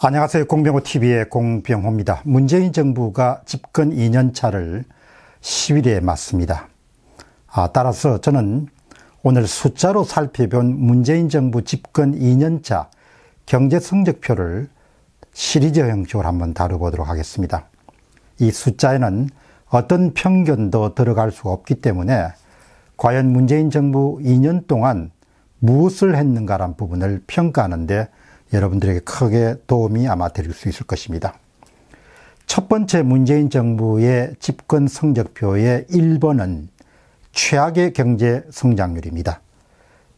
안녕하세요. 공병호TV의 공병호입니다. 문재인 정부가 집권 2년차를 10일에 맞습니다. 아, 따라서 저는 오늘 숫자로 살펴본 문재인 정부 집권 2년차 경제 성적표를 시리즈 형식으로 한번 다뤄보도록 하겠습니다. 이 숫자에는 어떤 편견도 들어갈 수 없기 때문에 과연 문재인 정부 2년 동안 무엇을 했는가란 부분을 평가하는데 여러분들에게 크게 도움이 아마 될 수 있을 것입니다. 첫 번째 문재인 정부의 집권 성적표의 1번은 최악의 경제 성장률입니다.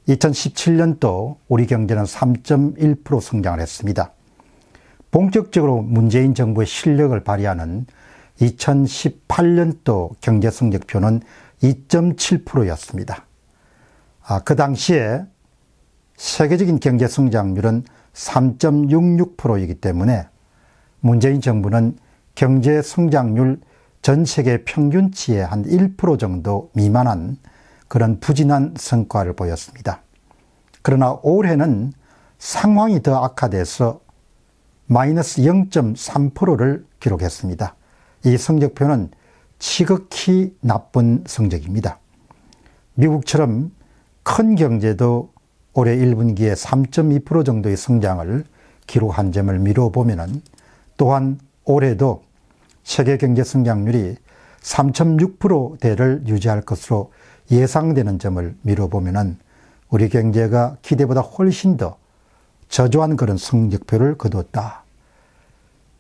2017년도 우리 경제는 3.1% 성장을 했습니다. 본격적으로 문재인 정부의 실력을 발휘하는 2018년도 경제 성적표는 2.7%였습니다. 아, 그 당시에 세계적인 경제 성장률은 3.66%이기 때문에 문재인 정부는 경제 성장률 전 세계 평균치의 한 1% 정도 미만한 그런 부진한 성과를 보였습니다. 그러나 올해는 상황이 더 악화돼서 마이너스 0.3%를 기록했습니다. 이 성적표는 지극히 나쁜 성적입니다. 미국처럼 큰 경제도 올해 1분기에 3.2% 정도의 성장을 기록한 점을 미뤄보면 또한 올해도 세계 경제 성장률이 3.6%대를 유지할 것으로 예상되는 점을 미뤄보면 우리 경제가 기대보다 훨씬 더 저조한 그런 성적표를 거뒀다.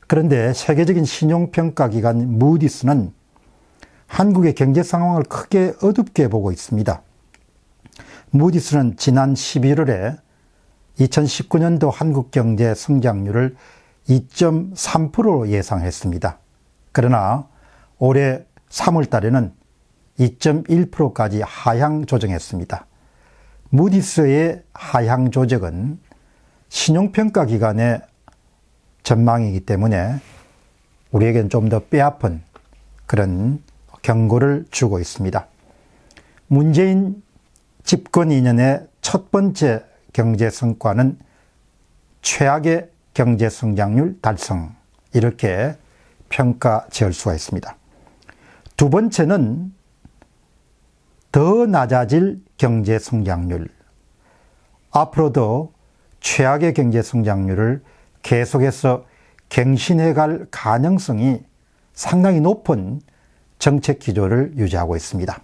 그런데 세계적인 신용평가기관 무디스는 한국의 경제 상황을 크게 어둡게 보고 있습니다. 무디스는 지난 11월에 2019년도 한국 경제 성장률을 2.3%로 예상했습니다. 그러나 올해 3월 달에는 2.1%까지 하향 조정했습니다. 무디스의 하향 조정은 신용평가 기관의 전망이기 때문에 우리에겐 좀더 뼈아픈 그런 경고를 주고 있습니다. 문재인 집권 2년의 첫 번째 경제 성과는 최악의 경제 성장률 달성 이렇게 평가 지을 수가 있습니다. 두 번째는 더 낮아질 경제 성장률 앞으로도 최악의 경제 성장률을 계속해서 갱신해 갈 가능성이 상당히 높은 정책 기조를 유지하고 있습니다.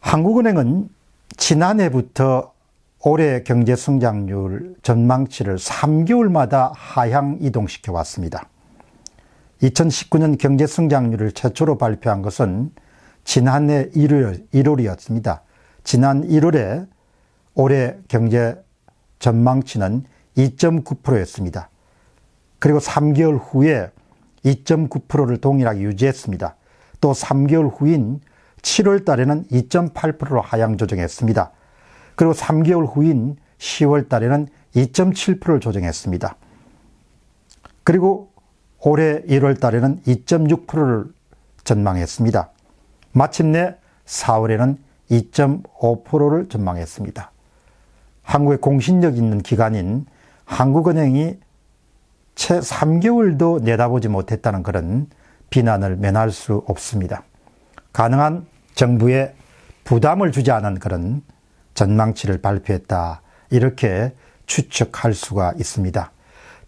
한국은행은 지난해부터 올해 경제 성장률 전망치를 3개월마다 하향 이동시켜 왔습니다. 2019년 경제 성장률을 최초로 발표한 것은 지난해 1월, 이었습니다 지난 1월에 올해 경제 전망치는 2.9%였습니다. 그리고 3개월 후에 2.9%를 동일하게 유지했습니다. 또 3개월 후인 7월 달에는 2.8%로 하향 조정했습니다. 그리고 3개월 후인 10월 달에는 2.7%를 조정했습니다. 그리고 올해 1월 달에는 2.6%를 전망했습니다. 마침내 4월에는 2.5%를 전망했습니다. 한국의 공신력 있는 기관인 한국은행이 채 3개월도 내다보지 못했다는 그런 비난을 면할 수 없습니다. 가능한 정부에 부담을 주지 않은 그런 전망치를 발표했다. 이렇게 추측할 수가 있습니다.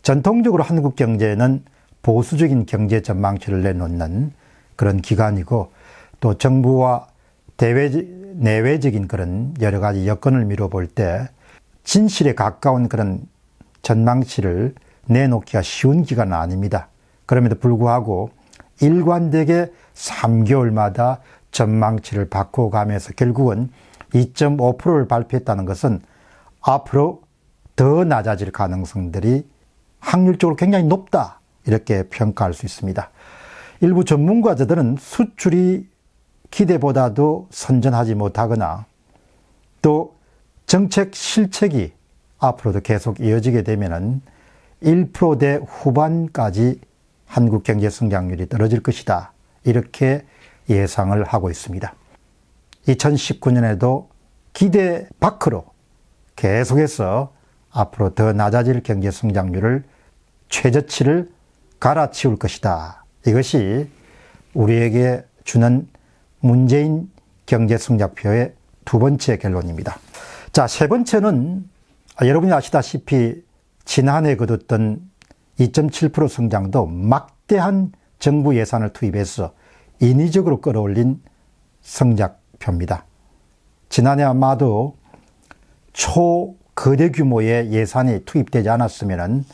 전통적으로 한국 경제는 보수적인 경제 전망치를 내놓는 그런 기관이고 또 정부와 대외, 내외적인 그런 여러 가지 여건을 미뤄볼 때 진실에 가까운 그런 전망치를 내놓기가 쉬운 기간은 아닙니다. 그럼에도 불구하고 일관되게 3개월마다 전망치를 바꿔가면서 결국은 2.5%를 발표했다는 것은 앞으로 더 낮아질 가능성들이 확률적으로 굉장히 높다. 이렇게 평가할 수 있습니다. 일부 전문가들은 수출이 기대보다도 선전하지 못하거나 또 정책 실책이 앞으로도 계속 이어지게 되면은 1%대 후반까지 한국 경제 성장률이 떨어질 것이다. 이렇게 예상을 하고 있습니다. 2019년에도 기대 밖으로 계속해서 앞으로 더 낮아질 경제 성장률을 최저치를 갈아치울 것이다. 이것이 우리에게 주는 문재인 경제 성장표의 두 번째 결론입니다. 자, 세 번째는 여러분이 아시다시피 지난해 거뒀던 2.7% 성장도 막대한 정부 예산을 투입해서 인위적으로 끌어올린 성작표입니다. 지난해 아마도 초거대 규모의 예산이 투입되지 않았으면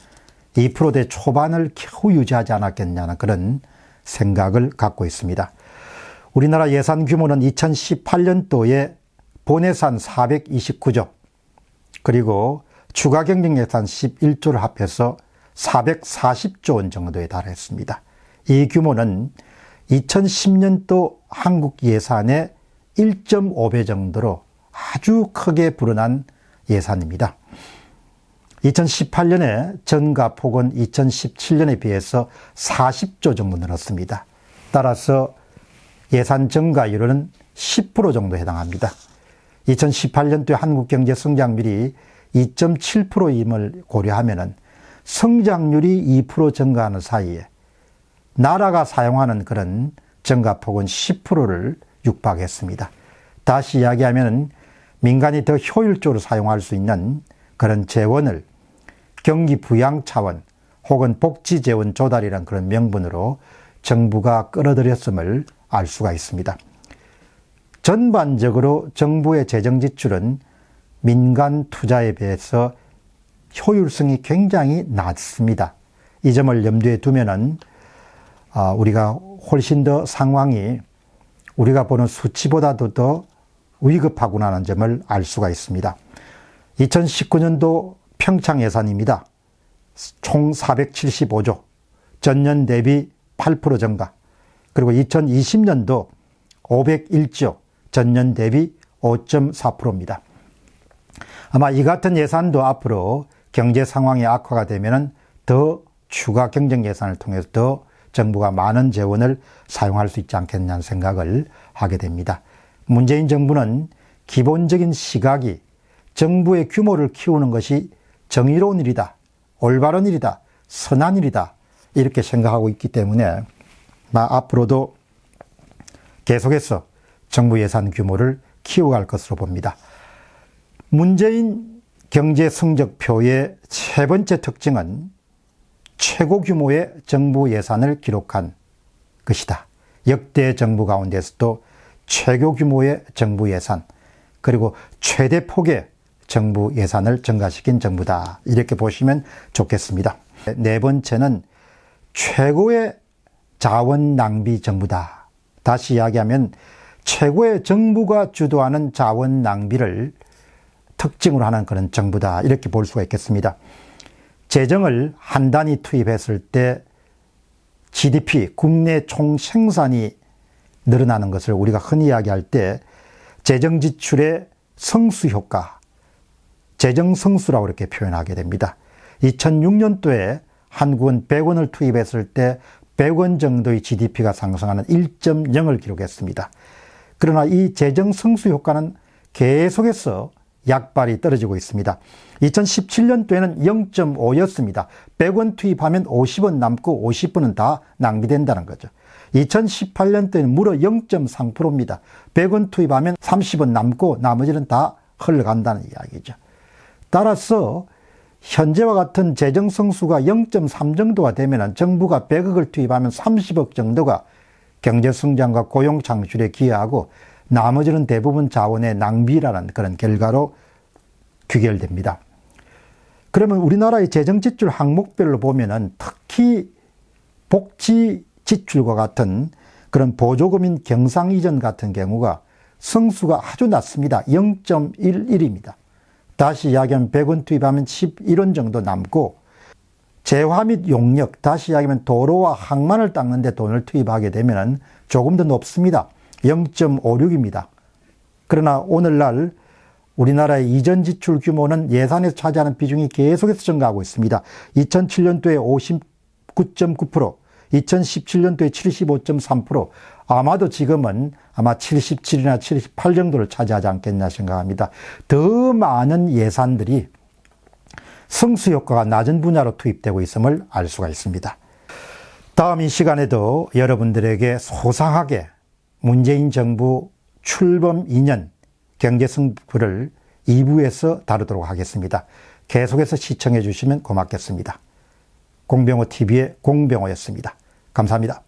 2%대 초반을 겨우 유지하지 않았겠냐는 그런 생각을 갖고 있습니다. 우리나라 예산 규모는 2018년도에 본예산 429조 그리고 추가 경쟁 예산 11조를 합해서 440조 원 정도에 달했습니다. 이 규모는 2010년도 한국 예산의 1.5배 정도로 아주 크게 불어난 예산입니다. 2018년에 전가폭은 2017년에 비해서 40조 정도 늘었습니다. 따라서 예산 증가율은 10% 정도 해당합니다. 2 0 1 8년도 한국 경제 성장률이 2.7%임을 고려하면 성장률이 2% 증가하는 사이에 나라가 사용하는 그런 증가폭은 10%를 육박했습니다. 다시 이야기하면 민간이 더 효율적으로 사용할 수 있는 그런 재원을 경기 부양 차원 혹은 복지 재원 조달이란 그런 명분으로 정부가 끌어들였음을 알 수가 있습니다. 전반적으로 정부의 재정 지출은 민간 투자에 비해서 효율성이 굉장히 낮습니다. 이 점을 염두에 두면은 아, 우리가 훨씬 더 상황이 우리가 보는 수치보다도 더 위급하구나는 점을 알 수가 있습니다. 2019년도 평창 예산입니다. 총 475조, 전년 대비 8% 증가, 그리고 2020년도 501조, 전년 대비 5.4%입니다. 아마 이 같은 예산도 앞으로 경제 상황이 악화가 되면 더 추가 경쟁 예산을 통해서 더 정부가 많은 재원을 사용할 수 있지 않겠냐는 생각을 하게 됩니다. 문재인 정부는 기본적인 시각이 정부의 규모를 키우는 것이 정의로운 일이다. 올바른 일이다. 선한 일이다. 이렇게 생각하고 있기 때문에 앞으로도 계속해서 정부 예산 규모를 키워갈 것으로 봅니다. 문재인 경제 성적표의 세 번째 특징은 최고 규모의 정부 예산을 기록한 것이다. 역대 정부 가운데서도 최고 규모의 정부 예산, 그리고 최대 폭의 정부 예산을 증가시킨 정부다. 이렇게 보시면 좋겠습니다. 네 번째는 최고의 자원 낭비 정부다. 다시 이야기하면 최고의 정부가 주도하는 자원 낭비를 특징으로 하는 그런 정부다. 이렇게 볼 수가 있겠습니다. 재정을 한 단위 투입했을 때 GDP, 국내 총 생산이 늘어나는 것을 우리가 흔히 이야기할 때 재정 지출의 성수 효과, 재정 성수라고 이렇게 표현하게 됩니다. 2006년도에 한국은 100원을 투입했을 때 100원 정도의 GDP가 상승하는 1.0을 기록했습니다. 그러나 이 재정 성수 효과는 계속해서 약발이 떨어지고 있습니다. 2017년도에는 0.5였습니다. 100원 투입하면 50원 남고 50원은 다 낭비된다는 거죠. 2018년도에는 무려 0.3%입니다. 100원 투입하면 30원 남고 나머지는 다 흘러간다는 이야기죠. 따라서 현재와 같은 재정 성수가 0.3 정도가 되면 정부가 100억을 투입하면 30억 정도가 경제성장과 고용 창출에 기여하고 나머지는 대부분 자원의 낭비라는 그런 결과로 귀결됩니다. 그러면 우리나라의 재정 지출 항목별로 보면은 특히 복지 지출과 같은 그런 보조금인 경상 이전 같은 경우가 성수가 아주 낮습니다. 0.11입니다. 다시 이야기하면 100원 투입하면 11원 정도 남고 재화 및 용역, 다시 이야기하면 도로와 항만을 닦는데 돈을 투입하게 되면 조금 더 높습니다. 0.56입니다. 그러나 오늘날 우리나라의 이전 지출 규모는 예산에서 차지하는 비중이 계속해서 증가하고 있습니다. 2007년도에 59.9%, 2017년도에 75.3%, 아마도 지금은 아마 77이나 78 정도를 차지하지 않겠나 생각합니다. 더 많은 예산들이 승수 효과가 낮은 분야로 투입되고 있음을 알 수가 있습니다. 다음 이 시간에도 여러분들에게 소상하게 문재인 정부 출범 2년 경제성부를 2부에서 다루도록 하겠습니다. 계속해서 시청해 주시면 고맙겠습니다. 공병호 TV의 공병호였습니다. 감사합니다.